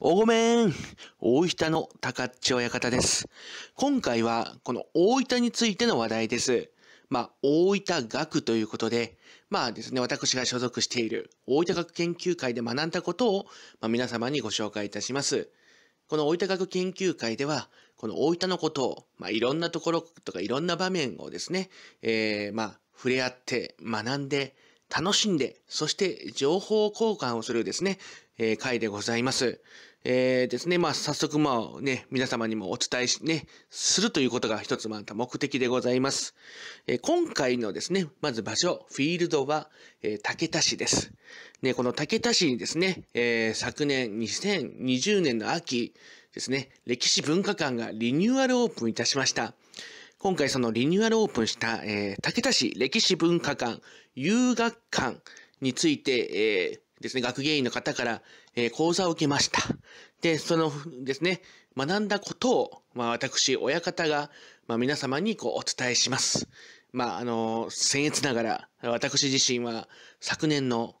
おごめん大分の高っち親方です。今回はこの大分についての話題です。まあ、大分学ということで、まあですね、私が所属している大分学研究会で学んだことを、まあ、皆様にご紹介いたします。この大分学研究会では、この大分のことを、まあ、いろんなところとかいろんな場面をですね、えー、まあ、触れ合って、学んで、楽しんで、そして情報交換をするですね、えー、回でございます。えー、ですね、まあ、早速、まあ、ね、皆様にもお伝えし、ね、するということが一つ、また目的でございます。えー、今回のですね、まず場所、フィールドは、えー、竹田市です。ね、この竹田市にですね、えー、昨年2020年の秋ですね、歴史文化館がリニューアルオープンいたしました。今回そのリニューアルオープンした、えー、竹田市歴史文化館、遊学館について、えー、ですね、学芸員の方から、えー、講座を受けました。で、そのですね、学んだことを、まあ、私、親方が、まあ、皆様にこうお伝えします。まあ、あの、僭越ながら、私自身は昨年の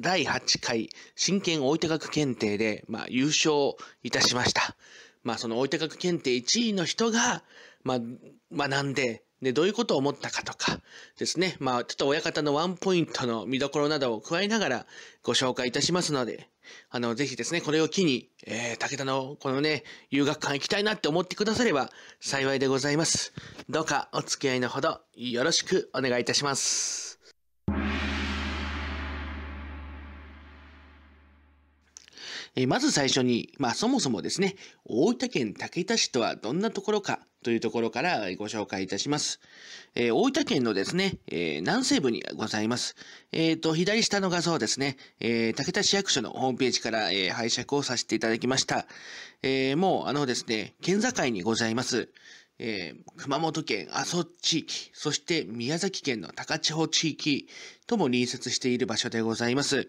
第8回真剣大分学検定で、まあ、優勝いたしました。まあ、その大分学検定1位の人が、まあ、学んで、ね、どういうことを思ったかとかですね、まあ、ちょっと親方のワンポイントの見どころなどを加えながらご紹介いたしますので、あの、ぜひですね、これを機に、えー、武田のこのね、遊学館行きたいなって思ってくだされば幸いでございます。どうかお付き合いのほどよろしくお願いいたします。えまず最初に、まあそもそもですね、大分県竹田市とはどんなところかというところからご紹介いたします。えー、大分県のですね、えー、南西部にございます。えっ、ー、と、左下の画像ですね、え竹田市役所のホームページから、え拝借をさせていただきました。えもう、あのですね、県境にございます。え熊本県阿蘇地域、そして宮崎県の高千穂地域とも隣接している場所でございます。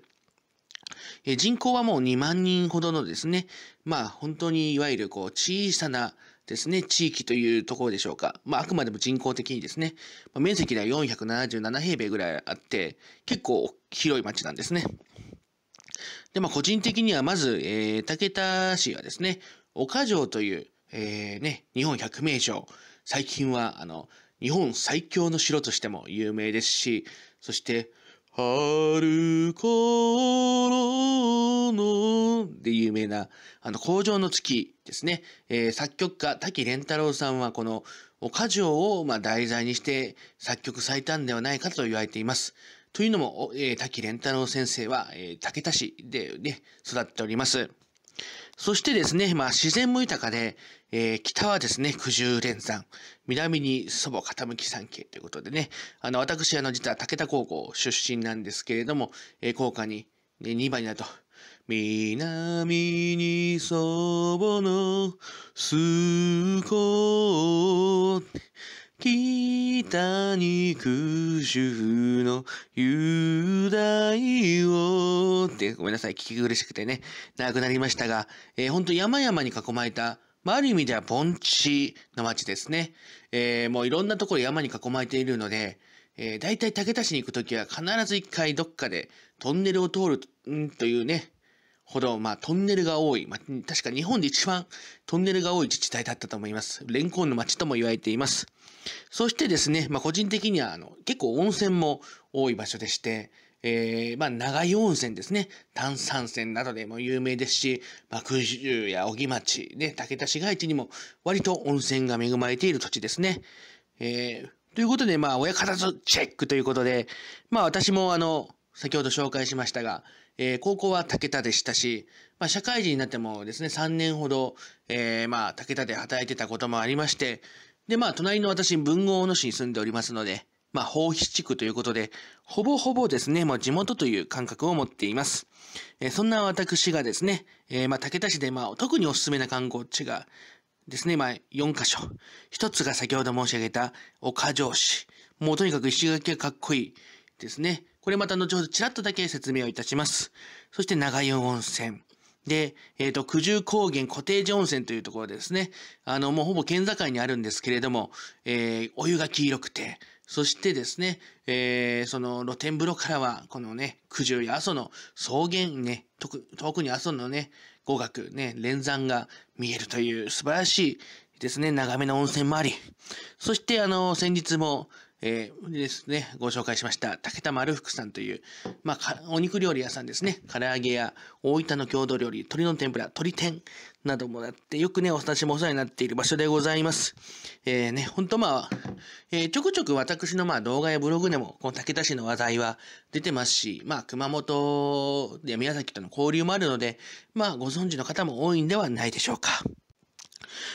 え人口はもう2万人ほどのですね、まあ本当にいわゆるこう小さなですね、地域というところでしょうか。まあ、あくまでも人工的にですね、まあ、面積では477平米ぐらいあって、結構広い町なんですね。で、まあ、個人的にはまず、えー、竹田市はですね、岡城という、えー、ね、日本百名城、最近は、あの、日本最強の城としても有名ですし、そして、春頃ので有名な、あの、工場の月ですね。えー、作曲家、滝蓮太郎さんはこの、岡城を、ま題材にして作曲されたんではないかと言われています。というのも、えー、滝蓮太郎先生は、えー、竹田市でね、育っております。そしてですね、まあ自然も豊かで、えー、北はですね、九十連山、南に祖母傾き山系ということでね、あの、私、あの、実は武田高校出身なんですけれども、えー、高架に、ね、2番になると、南に祖母のすこ北に空襲の雄大をって、ごめんなさい、聞き苦しくてね、長くなりましたが、えー、本当山々に囲まれた、まあ、ある意味では盆地の町ですね。えー、もういろんなところ山に囲まれているので、えー、大体武田市に行くときは必ず一回どっかでトンネルを通る、んというね、ほど、まあ、トンネルが多い。まあ、確か日本で一番トンネルが多い自治体だったと思います。レンコンの町とも言われています。そしてですね、まあ、個人的には、あの、結構温泉も多い場所でして、えー、まあ、長湯温泉ですね。炭酸泉などでも有名ですし、幕中や小木町、ね、竹田市街地にも割と温泉が恵まれている土地ですね。えー、ということで、まあ、親方とチェックということで、まあ、私もあの、先ほど紹介しましたが、えー、高校は武田でしたし、まあ、社会人になってもですね、3年ほど、えー、まあ、武田で働いてたこともありまして、で、まあ、隣の私、文豪の市に住んでおりますので、まあ、宝筆地区ということで、ほぼほぼですね、もう地元という感覚を持っています。えー、そんな私がですね、えー、まあ、武田市で、まあ、特におすすめな観光地がですね、まあ、4箇所。1つが先ほど申し上げた、岡城市。もうとにかく石垣がかっこいいですね。これまた後ほどちらっとだけ説明をいたします。そして長湯温泉。で、えっ、ー、と、九十高原コテージ温泉というところですね。あの、もうほぼ県境にあるんですけれども、えー、お湯が黄色くて、そしてですね、えー、その露天風呂からは、このね、九十や阿蘇の草原ね、遠くに阿蘇のね、語学ね、連山が見えるという素晴らしいですね、長めの温泉もあり。そして、あの、先日も、えー、ですね、ご紹介しました、竹田丸福さんという、まあ、お肉料理屋さんですね、唐揚げや大分の郷土料理、鶏の天ぷら、鶏天などもあって、よくね、お私もお世話になっている場所でございます。えー、ね、ほんとまあ、えー、ちょくちょく私のまあ動画やブログでも、この竹田市の話題は出てますし、まあ、熊本や宮崎との交流もあるので、まあ、ご存知の方も多いんではないでしょうか。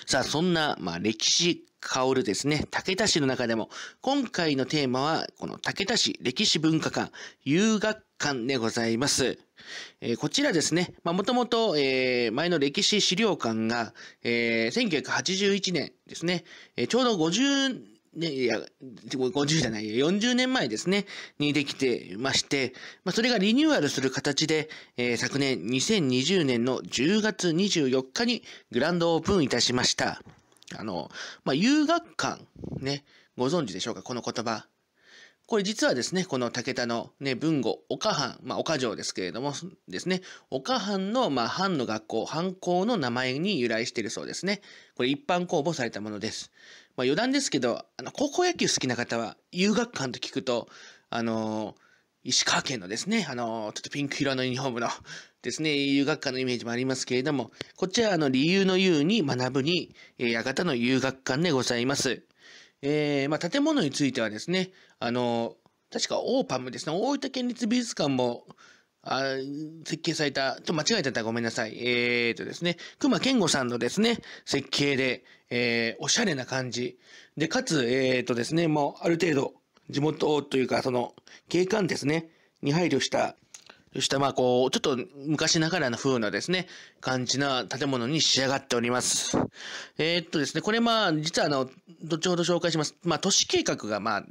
さあ、そんな、まあ、歴史香るですね、武田市の中でも、今回のテーマは、この武田市歴史文化館、遊学館でございます。えー、こちらですね、まあ、もともと、え前の歴史資料館が、えー、1981年ですね、えー、ちょうど50ね、いや、50じゃないや、40年前ですね、にできてまして、まあ、それがリニューアルする形で、えー、昨年2020年の10月24日にグランドオープンいたしました。あの、まあ、遊学館、ね、ご存知でしょうか、この言葉。これ実はですね、この武田のね、文語、岡藩、まあ岡城ですけれどもですね、岡藩の、まあ藩の学校、藩校の名前に由来しているそうですね。これ一般公募されたものです。まあ余談ですけど、あの、高校野球好きな方は、遊学館と聞くと、あのー、石川県のですね、あのー、ちょっとピンク色のユニフォームのですね、遊学館のイメージもありますけれども、こっちはあの、理由の言うに学ぶに、えー、館の遊学館でございます。えー、まあ、建物についてはですね、あのー、確かオーパムですね、大分県立美術館も、あ設計された、ちょっと間違えてったらごめんなさい。えーとですね、熊健吾さんのですね、設計で、えー、おしゃれな感じ。で、かつ、えーとですね、もうある程度、地元というか、その、景観ですね、に配慮したしたまあこう、ちょっと昔ながらの風なですね、感じな建物に仕上がっております。えー、っとですね、これまあ実はあの、後ほど紹介します。まあ都市計画がまあ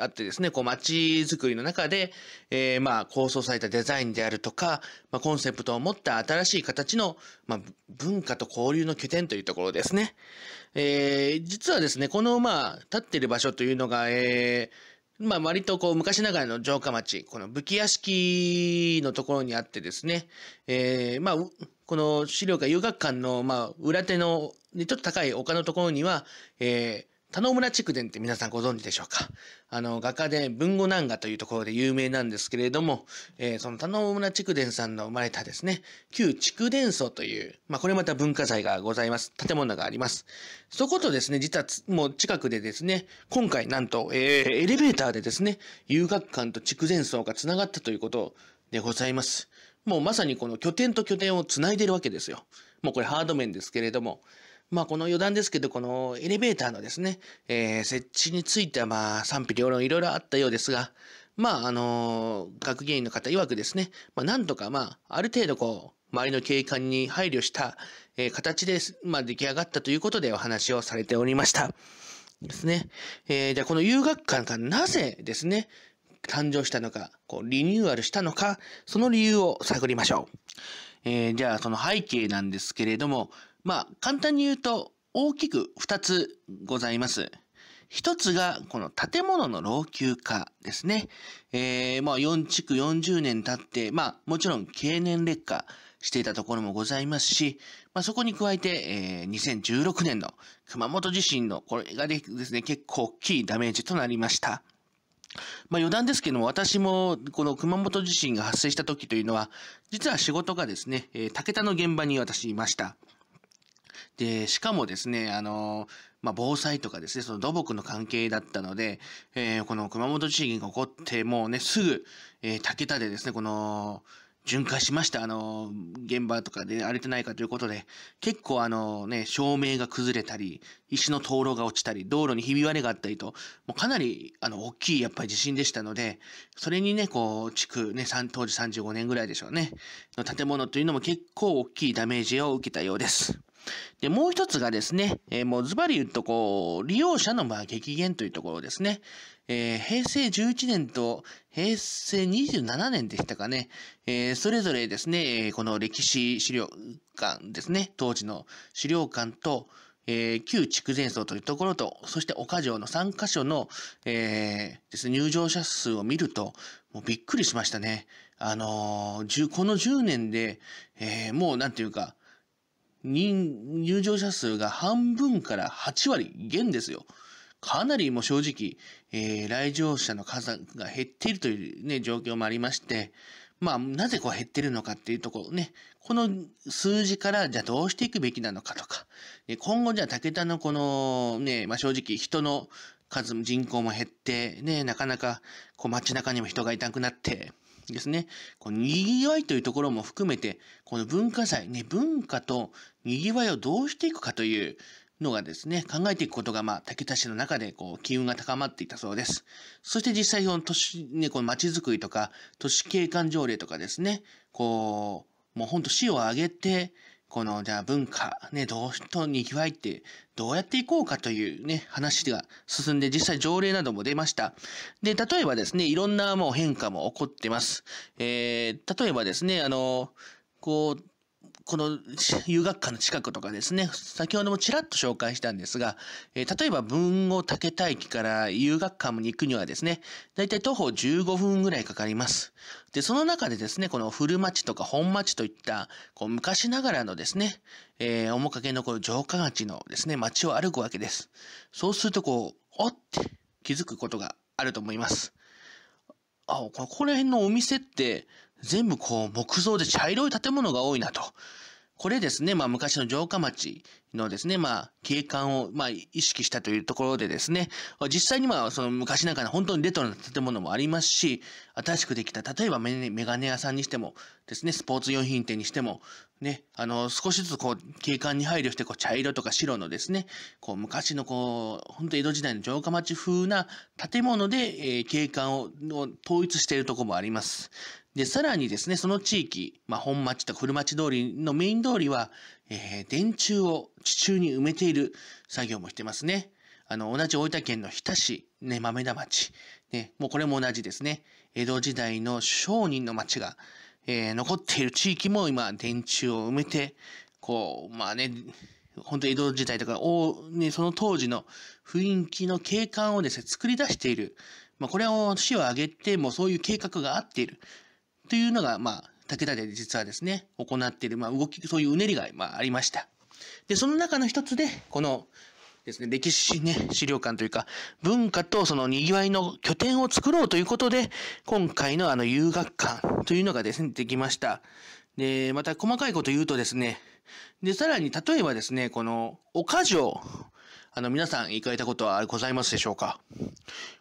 あってですね、こう街づくりの中で、えー、まあ構想されたデザインであるとか、まあコンセプトを持った新しい形の、まあ文化と交流の拠点というところですね。えー、実はですね、このまあ立っている場所というのが、えー、まあ割とこう昔ながらの城下町、この武器屋敷のところにあってですね、えー、まあ、この資料館、遊学館のまあ裏手の、ちょっと高い丘のところには、えー、田野村筑伝って皆さんご存知でしょうかあの、画家で文語難画というところで有名なんですけれども、えー、その田野村筑伝さんの生まれたですね、旧筑伝荘という、まあ、これまた文化財がございます。建物があります。そことですね、実はもう近くでですね、今回なんと、えー、エレベーターでですね、遊楽館と筑前荘が繋がったということでございます。もうまさにこの拠点と拠点を繋いでるわけですよ。もうこれハード面ですけれども、まあ、この余談ですけど、このエレベーターのですね、えー、設置については、まあ、賛否両論いろいろあったようですが、まあ、あのー、学芸員の方曰くですね、まあ、なんとか、まあ、ある程度こう、周りの景観に配慮した、えー、形で、まあ、出来上がったということでお話をされておりました。ですね。えー、じゃあ、この遊学館がなぜですね、誕生したのか、こうリニューアルしたのか、その理由を探りましょう。えー、じゃあその背景なんですけれども、まあ、簡単に言うと、大きく2つございます。一つが、この建物の老朽化ですね。えー、まあ、4地区40年経って、まあ、もちろん経年劣化していたところもございますし、まあ、そこに加えて、えー、2016年の熊本地震の、これがですね、結構大きいダメージとなりました。まあ、余談ですけども、私もこの熊本地震が発生した時というのは、実は仕事がですね、えー、武田の現場に私いました。で、しかもですね、あの、まあ、防災とかですね、その土木の関係だったので、えー、この熊本地震が起こって、もうね、すぐ、えー、竹田でですね、この、巡回しました。あの、現場とかで荒れてないかということで、結構あのね、照明が崩れたり、石の灯籠が落ちたり、道路にひび割れがあったりと、もうかなり、あの、大きいやっぱり地震でしたので、それにね、こう、地区ね、当時35年ぐらいでしょうね、の建物というのも結構大きいダメージを受けたようです。で、もう一つがですね、えー、もうズバリ言うとこう、利用者のまあ激減というところですね。えー、平成11年と平成27年でしたかね、えー、それぞれですね、この歴史資料館ですね、当時の資料館と、えー、旧筑前層というところと、そして岡城の3カ所の、えー、ですね、入場者数を見ると、もうびっくりしましたね。あのー、この10年で、えー、もうなんていうか、人、入場者数が半分から8割減ですよ。かなりもう正直、えー、来場者の数が減っているというね、状況もありまして、まあ、なぜこう減ってるのかっていうところね、この数字からじゃあどうしていくべきなのかとか、今後じゃあ武田のこのね、まあ正直人の数、も人口も減って、ね、なかなかこう街中にも人がいなくなって、ですね、この賑わいというところも含めて、この文化財、ね、文化と賑わいをどうしていくかというのがですね、考えていくことが、まあ、竹田市の中で、こう、機運が高まっていたそうです。そして実際、この都市、ね、この街づくりとか、都市景観条例とかですね、こう、もうほんと市を挙げて、この、じゃあ文化、ね、どうとにぎわいってどうやっていこうかというね、話が進んで実際条例なども出ました。で、例えばですね、いろんなもう変化も起こってます。えー、例えばですね、あの、こう、この 遊学館の近くとかですね、先ほどもちらっと紹介したんですが、えー、例えば文後竹田駅から遊学館に行くにはですね、だいたい徒歩15分ぐらいかかります。で、その中でですね、この古町とか本町といった、こう昔ながらのですね、えー、面影のこの城下町のですね、町を歩くわけです。そうするとこう、おって気づくことがあると思います。あ、ここら辺のお店って、全部こう木造で茶色い建物が多いなと。これですね、まあ昔の城下町のですね、まあ景観をまあ意識したというところでですね、実際にはその昔なんかの本当にレトロな建物もありますし、新しくできた、例えばメガネ屋さんにしてもですね、スポーツ用品店にしても、ね、あの、少しずつこう景観に配慮してこう茶色とか白のですね、こう昔のこう、本当江戸時代の城下町風な建物で、えー、景観を統一しているところもあります。で、さらにですね、その地域、まあ、本町と古町通りのメイン通りは、えー、電柱を地中に埋めている作業もしてますね。あの、同じ大分県の日田市、ね、豆田町、ね、もうこれも同じですね。江戸時代の商人の町が、えー、残っている地域も今、電柱を埋めて、こう、まあね、本当江戸時代とか、おね、その当時の雰囲気の景観をですね、作り出している。まあ、これを市を挙げて、もうそういう計画があっている。というのが、まあ、武田で実はですね、行っている、まあ、動き、そういううねりが、まあ、ありました。で、その中の一つで、このですね、歴史ね、資料館というか、文化とその賑わいの拠点を作ろうということで、今回のあの遊学館というのがですね、できました。で、また細かいこと言うとですね、で、さらに例えばですね、この、岡城あの、皆さん行かれたことはございますでしょうか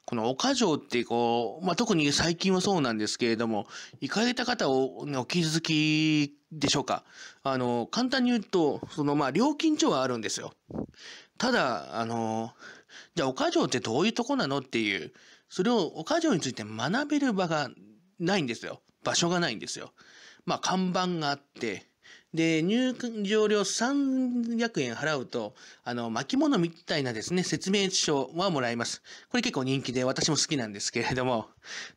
この岡城ってこう、まあ、特に最近はそうなんですけれども、行かれた方をお気づきでしょうかあの、簡単に言うと、その、まあ、料金所はあるんですよ。ただ、あの、じゃあ岡城ってどういうとこなのっていう、それを岡城について学べる場がないんですよ。場所がないんですよ。まあ、看板があって、で、入場料300円払うと、あの、巻物みたいなですね、説明書はもらえます。これ結構人気で、私も好きなんですけれども、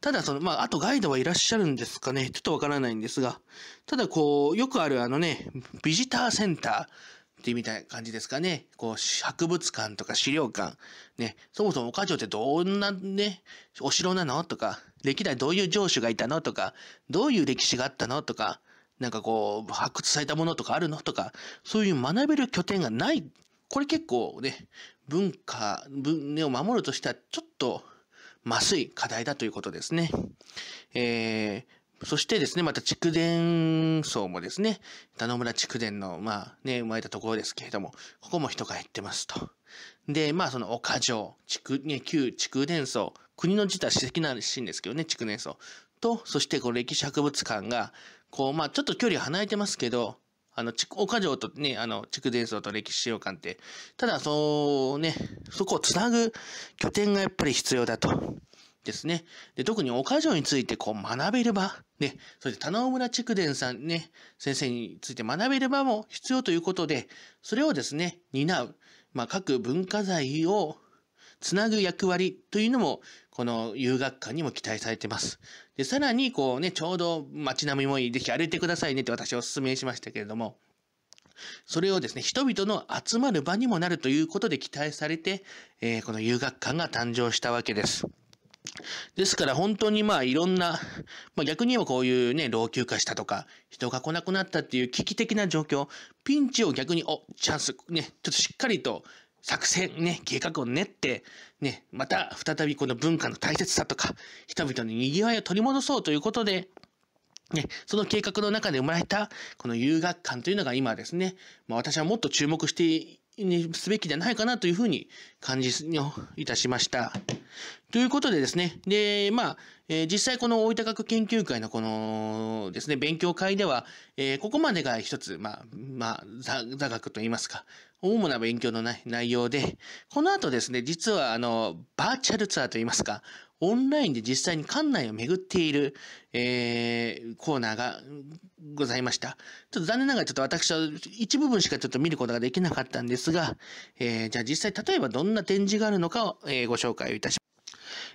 ただその、まあ、あとガイドはいらっしゃるんですかね、ちょっとわからないんですが、ただこう、よくあるあのね、ビジターセンター、ってみたいな感じですかね。こう、博物館とか資料館。ね。そもそも岡城ってどんなね、お城なのとか、歴代どういう城主がいたのとか、どういう歴史があったのとか、なんかこう、発掘されたものとかあるのとか、そういう学べる拠点がない。これ結構ね、文化、文明を守るとしてはちょっと、まずい課題だということですね。えー、そしてですね、また蓄電層もですね、田野村蓄電の、まあね、生まれたところですけれども、ここも人が減ってますと。で、まあその岡城、蓄、ね、旧蓄電層、国の自体史跡なしいんですけどね、蓄電層と、そしてこう歴史博物館が、こう、まあ、ちょっと距離離れてますけど、あの、岡城とね、あの、筑前層と歴史資料館って、ただ、そうね、そこをつなぐ拠点がやっぱり必要だと。ですね。で、特に岡城についてこう学べる場、ね、それで田野村筑前さんね、先生について学べる場も必要ということで、それをですね、担う、まあ、各文化財をつなぐ役割というのも、この遊学館にも期待されてます。で、さらに、こうね、ちょうど街並みもいい。ぜひ歩いてくださいねって私はお勧めしましたけれども、それをですね、人々の集まる場にもなるということで期待されて、えー、この遊学館が誕生したわけです。ですから本当にまあいろんな、まあ、逆に言えばこういうね、老朽化したとか、人が来なくなったっていう危機的な状況、ピンチを逆に、お、チャンス、ね、ちょっとしっかりと作戦、ね、計画を練って、ね、また再びこの文化の大切さとか、人々の賑わいを取り戻そうということで、ね、その計画の中で生まれた、この遊学館というのが今ですね、まあ、私はもっと注目してにすべきじゃないかなというふうに感じをいたしました。ということでですね、で、まあ、えー、実際この大分学研究会のこのですね、勉強会では、えー、ここまでが一つ、まあ、まあ、座座学といいますか、主な勉強の内容で、この後ですね、実はあの、バーチャルツアーといいますか、オンラインで実際に館内を巡っている、えー、コーナーがございました。ちょっと残念ながらちょっと私は一部分しかちょっと見ることができなかったんですが、えー、じゃあ実際例えばどんな展示があるのかを、えー、ご紹介をいたします。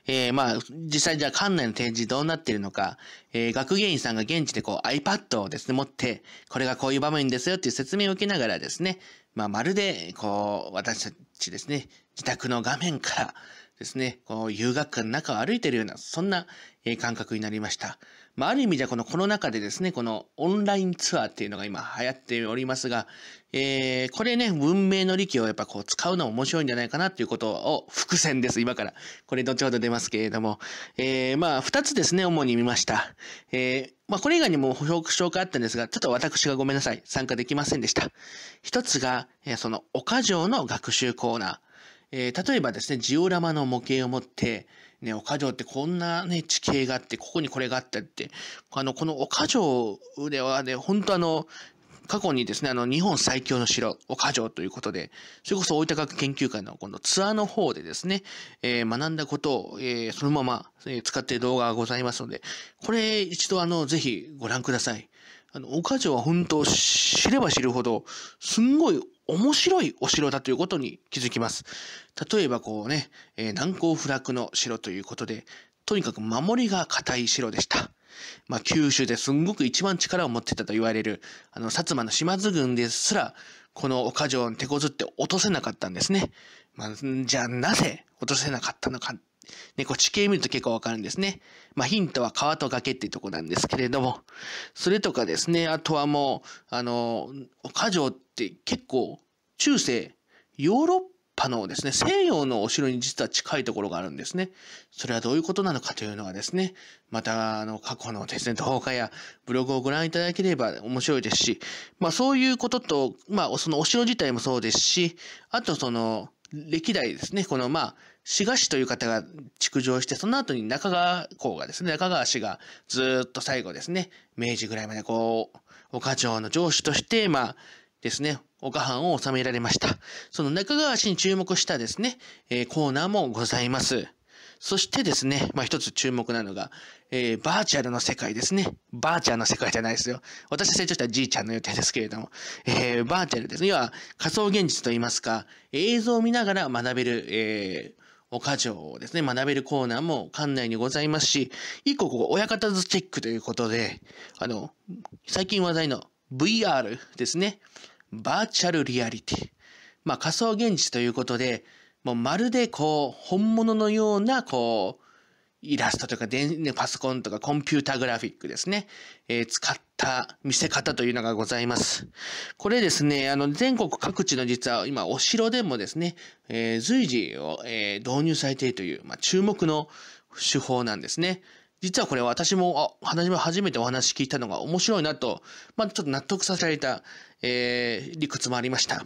えー、まあ、実際じゃあ館内の展示どうなっているのか、えー、学芸員さんが現地でこう iPad をですね、持って、これがこういう場面ですよっていう説明を受けながらですね、まあ、まるで、こう、私たちですね、自宅の画面から、ですね、こう遊学館の中を歩いてるような、そんな、え感覚になりました。まあ、ある意味ではこのコロナ禍でですね、このオンラインツアーっていうのが今流行っておりますが、えー、これね、文明の利器をやっぱこう使うのも面白いんじゃないかなっていうことを、伏線です、今から。これ後ほど出ますけれども、えー、まあ、二つですね、主に見ました。えー、まあ、これ以外にも紹介あったんですが、ちょっと私がごめんなさい、参加できませんでした。一つが、えー、その、岡城の学習コーナー。えー、例えばですね、ジオラマの模型を持って、ね、岡城ってこんなね、地形があって、ここにこれがあったって、あの、この岡城ではね、本当あの、過去にですね、あの、日本最強の城、岡城ということで、それこそ大分学研究会のこのツアーの方でですね、えー、学んだことを、えー、そのまま、え使っている動画がございますので、これ一度あの、ぜひご覧ください。あの、岡城は本当知れば知るほど、すんごい面白いお城だということに気づきます。例えばこうね、えー、難攻不落の城ということで、とにかく守りが固い城でした。まあ、九州ですんごく一番力を持ってたと言われる、あの、薩摩の島津軍ですら、この岡城に手こずって落とせなかったんですね。まあ、じゃあなぜ落とせなかったのかね、こう地形見ると結構わかるんですね。まあヒントは川と崖っていうとこなんですけれども、それとかですね、あとはもう、あの、岡城って結構中世、ヨーロッパのですね、西洋のお城に実は近いところがあるんですね。それはどういうことなのかというのがですね、また、あの、過去のですね、動画やブログをご覧いただければ面白いですし、まあそういうことと、まあそのお城自体もそうですし、あとその、歴代ですね、このまあ、志賀氏という方が築城して、その後に中川公がですね、中川氏がずっと最後ですね、明治ぐらいまでこう、岡城の城主として、まあですね、岡藩を治められました。その中川氏に注目したですね、えー、コーナーもございます。そしてですね、まあ一つ注目なのが、えー、バーチャルの世界ですね。バーチャルの世界じゃないですよ。私成長したじいちゃんの予定ですけれども、えー、バーチャルですね。要は仮想現実といいますか、映像を見ながら学べる、えー、岡城をですね、学べるコーナーも館内にございますし、一個ここ、親方図チェックということで、あの、最近話題の VR ですね。バーチャルリアリティ。まあ仮想現実ということで、もうまるでこう、本物のようなこう、イラストとかで、ね、パソコンとかコンピュータグラフィックですね、えー、使った見せ方というのがございます。これですね、あの、全国各地の実は今、お城でもですね、えー、随時を、えー、導入されているという、まあ、注目の手法なんですね。実はこれ私も、あ、初め初めてお話聞いたのが面白いなと、まあ、ちょっと納得させられた、えー、理屈もありました。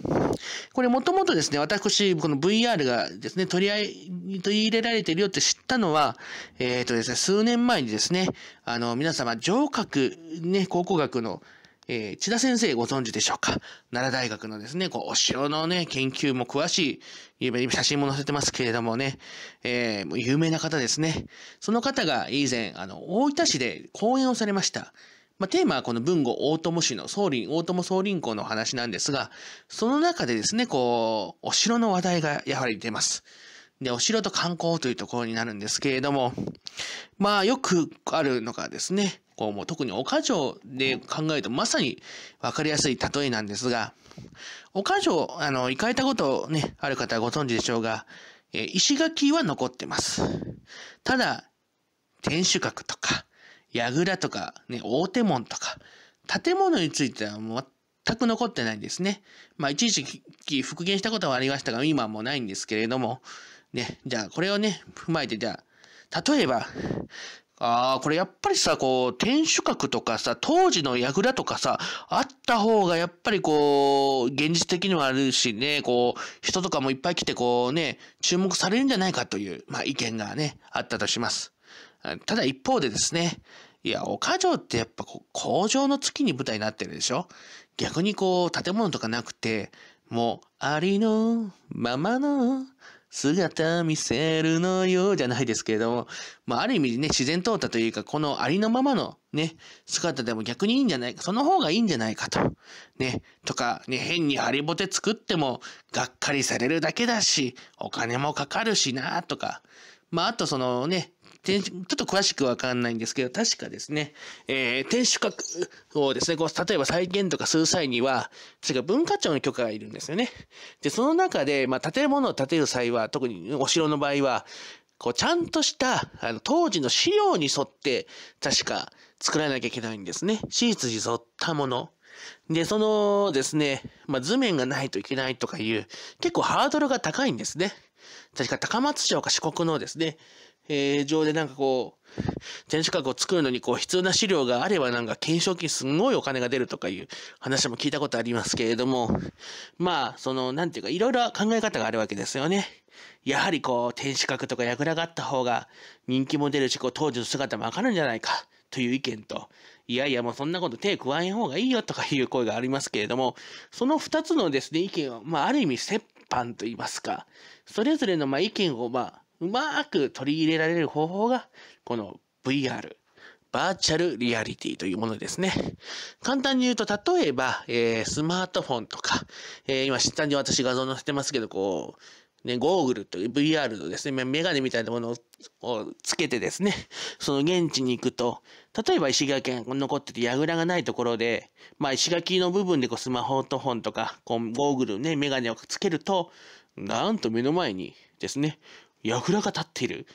これもともとですね、私、この VR がですね、取り合い、取り入れられているよって知ったのは、えっ、ー、とですね、数年前にですね、あの、皆様、上格、ね、考古学の、えー、千田先生ご存知でしょうか奈良大学のですね、こう、お城のね、研究も詳しい、写真も載せてますけれどもね、えー、有名な方ですね。その方が以前、あの、大分市で講演をされました。まあ、テーマはこの文後大友市の総林、大友総林校の話なんですが、その中でですね、こう、お城の話題がやはり出ます。で、お城と観光というところになるんですけれども、まあよくあるのがですね、こうもう特に岡城で考えるとまさにわかりやすい例えなんですが、岡城、あの、行かれたことね、ある方はご存知でしょうが、え石垣は残ってます。ただ、天守閣とか、櫓とか、ね、大手門とか、建物については全く残ってないんですね。まあ、一時期復元したことはありましたが、今はもうないんですけれども、ね、じゃあこれをね、踏まえて、じゃあ、例えば、ああ、これやっぱりさ、こう、天守閣とかさ、当時の櫓とかさ、あった方がやっぱりこう、現実的にもあるしね、こう、人とかもいっぱい来てこうね、注目されるんじゃないかという、まあ意見がね、あったとします。ただ一方でですね、いや、岡城ってやっぱ工場の月に舞台になってるでしょ逆にこう、建物とかなくて、もう、ありのままの姿見せるのよ、じゃないですけれども、まあ、ある意味ね、自然淘汰というか、このありのままのね、姿でも逆にいいんじゃないか、その方がいいんじゃないかと。ね、とか、ね、変にハリボテ作っても、がっかりされるだけだし、お金もかかるしな、とか。まあ、あとそのね、ちょっと詳しくわかんないんですけど、確かですね、えー、天守閣をですね、こう、例えば再建とかする際には、文化庁の許可がいるんですよね。で、その中で、まあ、建物を建てる際は、特にお城の場合は、こう、ちゃんとした、あの、当時の資料に沿って、確か作らなきゃいけないんですね。史実に沿ったもの。で、そのですね、まあ、図面がないといけないとかいう、結構ハードルが高いんですね。確か高松城か四国のですね、えー、上でなんかこう、天守閣を作るのにこう必要な資料があればなんか懸賞金すんごいお金が出るとかいう話も聞いたことありますけれども、まあ、その、なんていうか、いろいろ考え方があるわけですよね。やはりこう、天守閣とからがあった方が人気も出るし、こう、当時の姿もわかるんじゃないかという意見と、いやいやもうそんなこと手加えん方がいいよとかいう声がありますけれども、その二つのですね、意見は、まあ、ある意味折半と言いますか、それぞれのまあ意見をまあ、うまく取り入れられる方法が、この VR、バーチャルリアリティというものですね。簡単に言うと、例えば、えー、スマートフォンとか、えー、今、下に私画像載せてますけど、こう、ね、ゴーグルという VR のですね、メガネみたいなものをつけてですね、その現地に行くと、例えば石垣が残ってて櫓がないところで、まあ石垣の部分でこうスマホとンとか、こうゴーグルね、メガネをつけると、なんと目の前にですね、櫓が立っている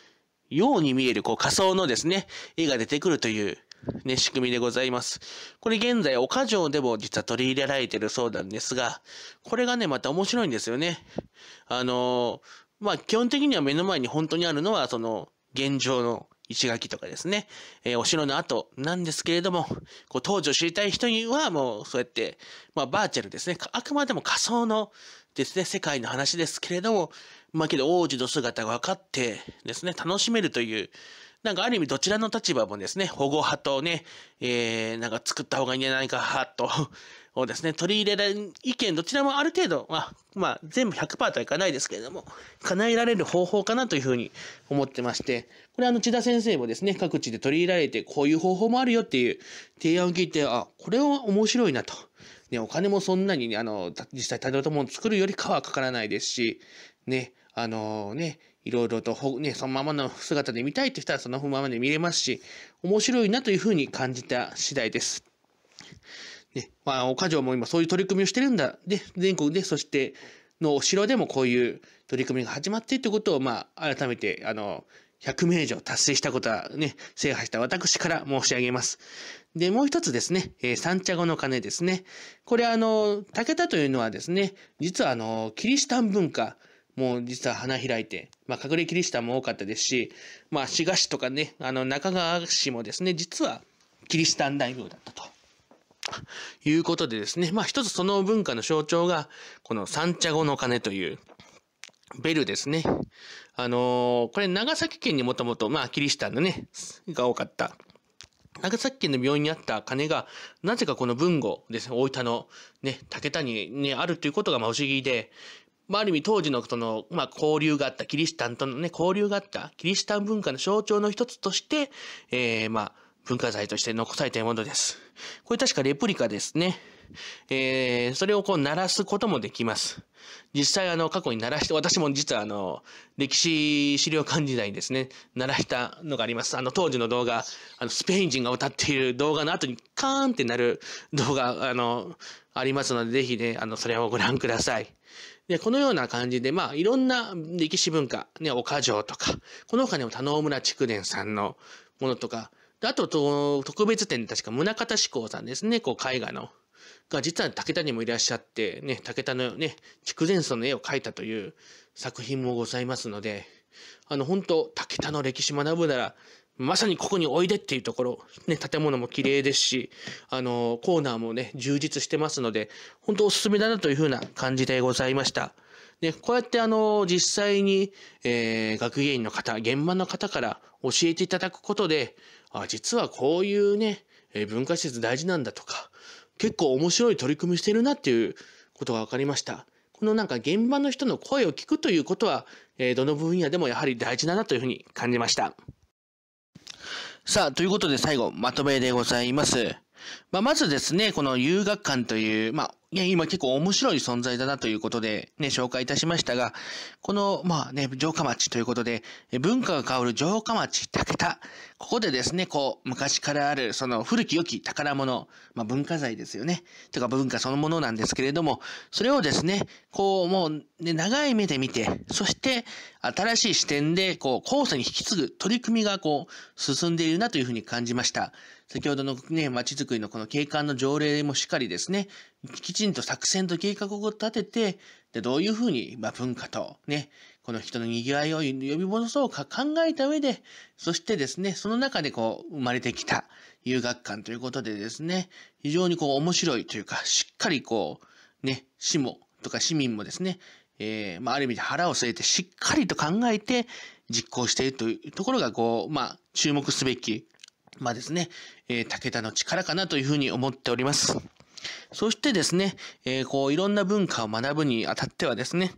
ように見える、こう仮想のですね、絵が出てくるという、ね、仕組みでございます。これ現在、岡城でも実は取り入れられてるそうなんですが、これがね、また面白いんですよね。あのー、まあ、基本的には目の前に本当にあるのは、その、現状の石垣とかですね、えー、お城の跡なんですけれども、こう当時を知りたい人にはもうそうやって、まあバーチャルですね、あくまでも仮想のですね、世界の話ですけれども、まあけど王子の姿が分かってですね、楽しめるという、なんかある意味どちらの立場もですね、保護派とね、えー、なんか作った方がいいんじゃないか派と、をですね、取り入れられる意見どちらもある程度、まあ、まあ、全部100%とはいかないですけれども、叶えられる方法かなというふうに思ってまして、これあの、千田先生もですね、各地で取り入れられて、こういう方法もあるよっていう提案を聞いて、あ、これは面白いなと。ね、お金もそんなに、ね、あの、実際食べるもの作るよりかはかからないですし、ね、あのね、いろいろと、ね、そのままの姿で見たいって人はそのままで見れますし、面白いなというふうに感じた次第です。ね、まあ、岡城も今そういう取り組みをしてるんだ。で、全国で、そして、のお城でもこういう取り組みが始まってってことを、まあ、改めて、あの、100名以上達成したことはね、制覇した私から申し上げます。で、もう一つですね、えー、三茶語の鐘ですね。これあの、武田というのはですね、実はあの、キリシタン文化、もう実は花開いて、まあ、隠れキリシタンも多かったですし、まあ、志賀市とかね、あの、中川市もですね、実はキリシタン大名だったと。いうことでですね、まあ一つその文化の象徴が、この三茶語の鐘という、ベルですね。あのー、これ長崎県にもともと、まあキリシタンのね、が多かった長崎県の病院にあった鐘が、なぜかこの文後ですね、大分のね、竹田にね、あるということがまあ不思議で、まあ、ある意味当時のその、まあ、交流があったキリシタンとのね、交流があったキリシタン文化の象徴の一つとして、えー、まあ、文化財として残されているものです。これ確かレプリカですね。えー、それをこう鳴らすこともできます。実際あの過去に鳴らして、私も実はあの歴史資料館時代にですね、鳴らしたのがあります。あの当時の動画、あのスペイン人が歌っている動画の後にカーンって鳴る動画、あの、ありますので、ぜひね、あの、それをご覧ください。で、このような感じで、まあ、いろんな歴史文化、ね、岡城とか、この他にも田野村筑伝さんのものとか、あと、特別展で確か宗像志功さんですね、こう、絵画の。が実は武田にもいらっしゃって、ね、武田のね、筑前荘の絵を描いたという作品もございますので、あの、本当武田の歴史学ぶなら、まさにここにおいでっていうところ、ね、建物も綺麗ですし、あの、コーナーもね、充実してますので、本当おすすめだなというふうな感じでございました。ね、こうやってあの、実際に、えー、学芸員の方、現場の方から教えていただくことで、あ、実はこういうね、文化施設大事なんだとか、結構面白い取り組みしてるなっていうことが分かりました。このなんか現場の人の声を聞くということは、えどの分野でもやはり大事だなというふうに感じました。さあ、ということで最後、まとめでございます。まあ、まずですね、この遊学館という、まあ、ね、今結構面白い存在だなということで、ね、紹介いたしましたが、この、まあね、城下町ということで、文化が香る城下町竹田。ここでですね、こう、昔からある、その古き良き宝物、まあ文化財ですよね。とか文化そのものなんですけれども、それをですね、こう、もう、ね、長い目で見て、そして、新しい視点で、こう、後世に引き継ぐ取り組みが、こう、進んでいるなというふうに感じました。先ほどのね、街づくりのこの景観の条例もしっかりですね、きちんと作戦と計画を立てて、で、どういうふうに、まあ、文化とね、この人の賑わいを呼び戻そうか考えた上で、そしてですね、その中でこう、生まれてきた遊学館ということでですね、非常にこう、面白いというか、しっかりこう、ね、市も、とか市民もですね、えー、まあ、ある意味で腹を据えてしっかりと考えて実行しているというところが、こう、まあ、注目すべきまあですね、えー、武田の力かなというふうに思っております。そしてですね、えー、こういろんな文化を学ぶにあたってはですね、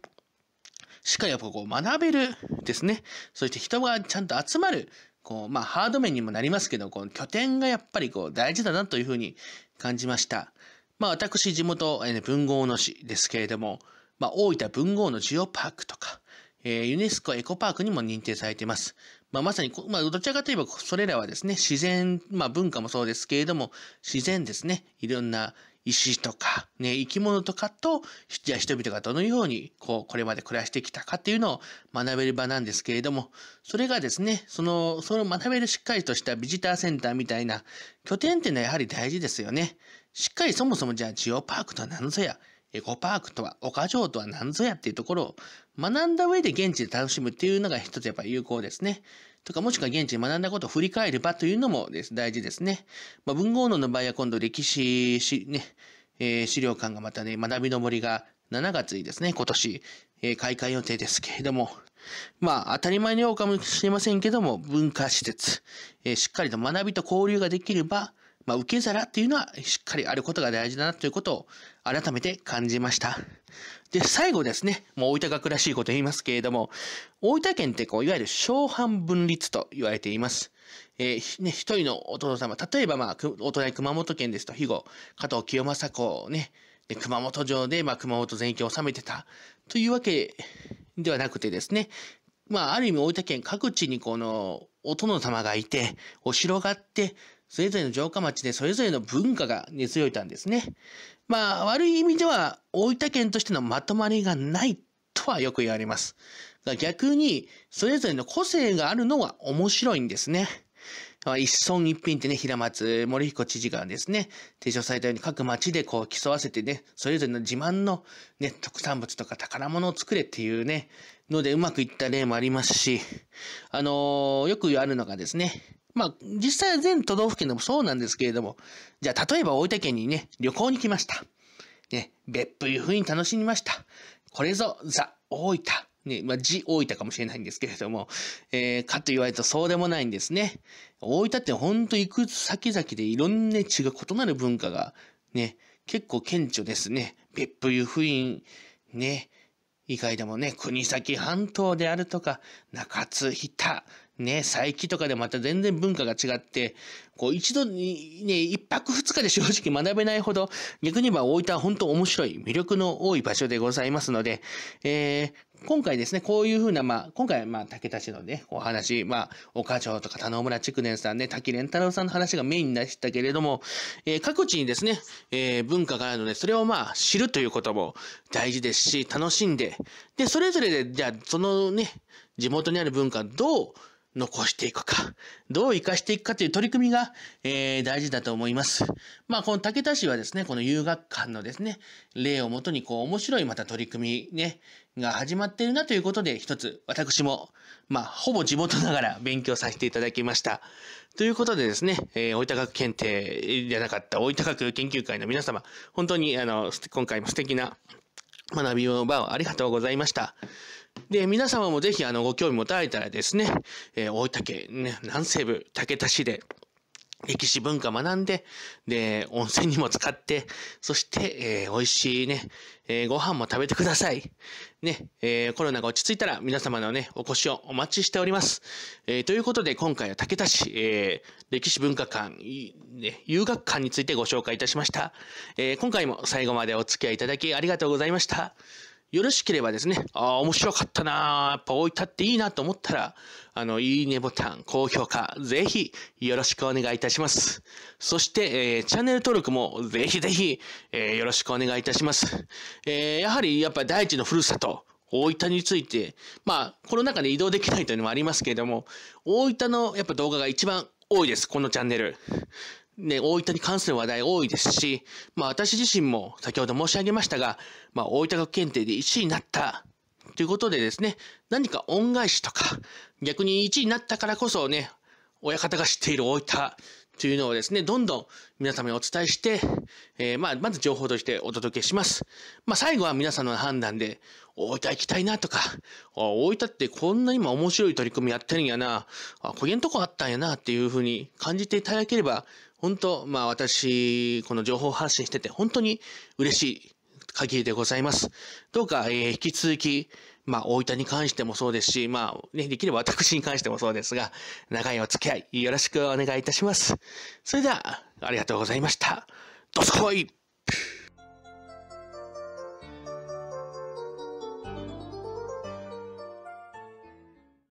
しっかりやっぱこう学べるですね、そして人がちゃんと集まる、こうまあハード面にもなりますけど、この拠点がやっぱりこう大事だなというふうに感じました。まあ私地元、えー、文豪の市ですけれども、まあ大分文豪のジオパークとか、えー、ユネスコエコパークにも認定されています。まあ、まさに、まあ、どちらかといえば、それらはですね、自然、まあ、文化もそうですけれども、自然ですね、いろんな石とか、ね、生き物とかと、じゃあ人々がどのように、こう、これまで暮らしてきたかっていうのを学べる場なんですけれども、それがですね、その、それ学べるしっかりとしたビジターセンターみたいな拠点っていうのはやはり大事ですよね。しっかりそもそもじゃあジオパークとは何ぞや、エコパークとは、岡城とは何ぞやっていうところを学んだ上で現地で楽しむっていうのが一つやっぱ有効ですね。とか、もしくは現地で学んだことを振り返ればというのもです、大事ですね。まあ、文豪論の場合は今度歴史し、ね、えー、資料館がまたね、学びの森が7月にですね、今年、えー、開館予定ですけれども、まあ、当たり前のようかもしれませんけども、文化施設、えー、しっかりと学びと交流ができれば、まあ、受け皿っていうのはしっかりあることが大事だなということを改めて感じました。で、最後ですね、もう大分学らしいこと言いますけれども、大分県ってこう、いわゆる小半分立と言われています。えー、ね、一人のお父様、例えばまあ、お隣熊本県ですと、肥後、加藤清正公ね、で熊本城で、まあ、熊本全域を治めてたというわけではなくてですね、まあ、ある意味大分県各地にこのお殿様がいて、お城があって、それぞれの城下町でそれぞれの文化が根強いたんですね。まあ、悪い意味では、大分県としてのまとまりがないとはよく言われます。が逆に、それぞれの個性があるのは面白いんですね。一村一品ってね、平松森彦知事がですね、提唱されたように各町でこう競わせてね、それぞれの自慢のね、特産物とか宝物を作れっていうね、のでうまくいった例もありますし、あのー、よくあるのがですね、まあ、実際は全都道府県でもそうなんですけれども、じゃあ、例えば大分県にね、旅行に来ました。ね、別府いう院に楽しみました。これぞ、ザ、大分。ね、まあ、字大分かもしれないんですけれども、えー、かと言われるとそうでもないんですね。大分ってほんと行く先々でいろんな違が異なる文化が、ね、結構顕著ですね。別府湯布院、ね、以外でもね、国崎半島であるとか、中津日田、ね、佐伯とかでまた全然文化が違って、こう一度に、ね、一泊二日で正直学べないほど、逆に言えば大分は本当面白い、魅力の多い場所でございますので、えー、今回ですね、こういうふうな、まあ、今回、まあ、竹田市のね、お話、まあ、岡城とか田野村築年さんね、滝蓮太郎さんの話がメインでしたけれども、えー、各地にですね、えー、文化があるので、それをまあ、知るということも大事ですし、楽しんで、で、それぞれで、じゃあ、そのね、地元にある文化、どう、残していくか、どう生かしていくかという取り組みが、えー、大事だと思います。まあ、この竹田市はですね、この遊学館のですね、例をもとにこう面白いまた取り組みね、が始まっているなということで、一つ私も、まあ、ほぼ地元ながら勉強させていただきました。ということでですね、えー、大分学検定じゃなかった大分学研究会の皆様、本当にあの、今回も素敵な学びの場をありがとうございました。で、皆様もぜひ、あの、ご興味持たれたらですね、えー、大分県、ね、南西部、竹田市で、歴史文化学んで、で、温泉にも使って、そして、えー、美味しいね、えー、ご飯も食べてください。ね、えー、コロナが落ち着いたら皆様のね、お越しをお待ちしております。えー、ということで、今回は竹田市、えー、歴史文化館、ね、遊学館についてご紹介いたしました。えー、今回も最後までお付き合いいただきありがとうございました。よろしければですね、ああ、面白かったなやっぱ大分っていいなと思ったら、あの、いいねボタン、高評価、ぜひよろしくお願いいたします。そして、えー、チャンネル登録もぜひぜひ、えー、よろしくお願いいたします。えー、やはり、やっぱ大地のふるさと、大分について、まあ、コロナ禍で移動できないというのもありますけれども、大分のやっぱ動画が一番多いです、このチャンネル。ね、大分に関する話題多いですし、まあ私自身も先ほど申し上げましたが、まあ大分学検定で1位になったということでですね、何か恩返しとか、逆に1位になったからこそね、親方が知っている大分というのをですね、どんどん皆様にお伝えして、えー、まあ、まず情報としてお届けします。まあ、最後は皆さんの判断で、大分行きたいなとか、大分ってこんなにも面白い取り組みやってるんやな、あ、こげんとこあったんやなっていうふうに感じていただければ本当、まあ私、この情報発信してて本当に嬉しい限りでございます。どうか、えー、引き続き、まあ、大分に関してもそうですし、まあ、ね、できれば私に関してもそうですが、長いお付き合い、よろしくお願いいたします。それでは、ありがとうございました。どすこい